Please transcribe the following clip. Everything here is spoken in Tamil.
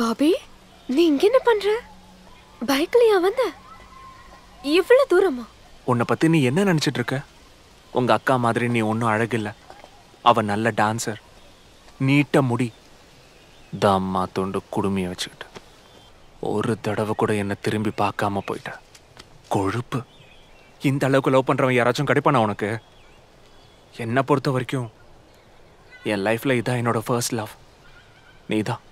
பாபி நீ இங்க என்ன பண்ற பைக்லயா வந்த இவ்வளவு தூரமா உன்னை பத்தி நீ என்ன நினைச்சிட்டு இருக்க உங்க அக்கா மாதிரி நீ ஒன்றும் அழகில்ல அவ நல்ல டான்சர் நீட்ட முடி தம்மா தொண்டு குடுமையை வச்சுக்கிட்டு ஒரு தடவை கூட என்னை திரும்பி பார்க்காம போயிட்ட கொழுப்பு இந்த அளவுக்கு லவ் பண்ணுறவன் யாராச்சும் கிடைப்பானா உனக்கு என்னை பொறுத்த வரைக்கும் என் லைஃப்பில் இதான் என்னோட ஃபர்ஸ்ட் லவ் நீ தான்